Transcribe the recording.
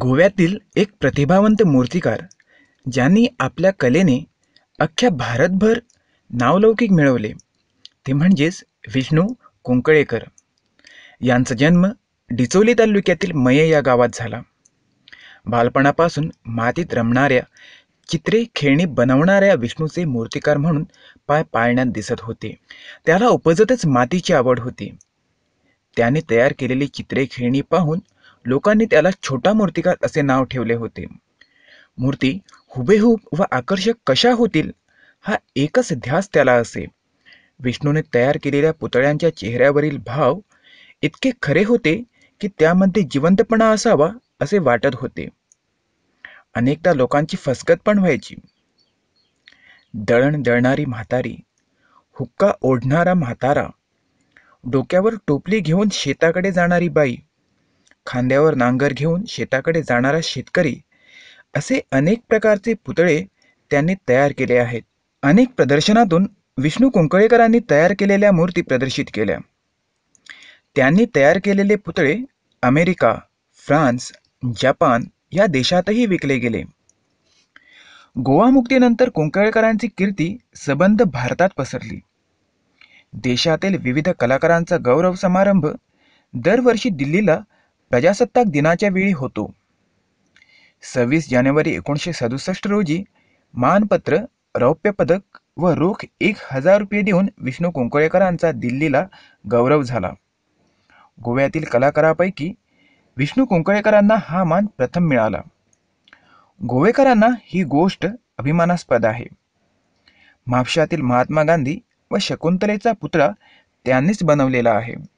गोव्यातील एक प्रतिभावंत मूर्तिकार ज्यांनी आपल्या कलेने अख्ख्या भारतभर नावलौकिक मिळवले ते म्हणजेच विष्णू कुंकळेकर यांचा जन्म डिचोली तालुक्यातील मये या गावात झाला बालपणापासून मातीत रमणाऱ्या चित्रे खेळणी बनवणाऱ्या विष्णूचे मूर्तिकार म्हणून पाय पाळण्यात दिसत होते त्याला उपजतच मातीची आवड होती त्याने तयार केलेली चित्रे खेळणी पाहून लोकांनी त्याला छोटा मूर्तिकार असे नाव ठेवले होते मूर्ती हुबेहूब व आकर्षक कशा होतील हा एकच ध्यास त्याला असे विष्णूने तयार केलेल्या पुतळ्यांच्या चेहऱ्यावरील भाव इतके खरे होते की त्यामध्ये जिवंतपणा असावा असे वाटत होते अनेकदा लोकांची फसकत पण व्हायची दळण दळणारी म्हातारी हुक्का ओढणारा म्हातारा डोक्यावर टोपली घेऊन शेताकडे जाणारी बाई खांद्यावर नांगर घेऊन शेताकडे जाणारा शेतकरी असे अनेक प्रकारचे पुतळे त्यांनी तयार केले आहेत अनेक प्रदर्शनातून विष्णू कुंकळेकरांनी तयार केलेल्या मूर्ती प्रदर्शित केल्या त्यांनी तयार केलेले पुतळे अमेरिका फ्रान्स जपान या देशातही विकले गेले गोवा मुक्तीनंतर कुंकळेकरांची कीर्ती सबंध भारतात पसरली देशातील विविध कलाकारांचा गौरव समारंभ दरवर्षी दिल्लीला प्रजासत्ताक दिनाच्या वेळी होतो सव्वीस जानेवारी एकोणीसशे सदुसष्ट रोजी मानपत्र रौप्य पदक व रोख एक हजार रुपये देऊन विष्णू कुंकळेकरांचा दिल्लीला गौरव झाला गोव्यातील कलाकारापैकी विष्णू कुंकळेकरांना हा मान प्रथम मिळाला गोवेकरांना ही गोष्ट अभिमानास्पद आहे म्हापशातील महात्मा गांधी व शकुंतलेचा पुतळा त्यांनीच बनवलेला आहे